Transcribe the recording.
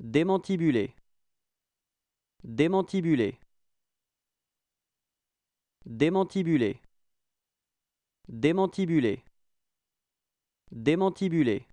démentibuler démentibuler Démantibulé. démentibuler démentibuler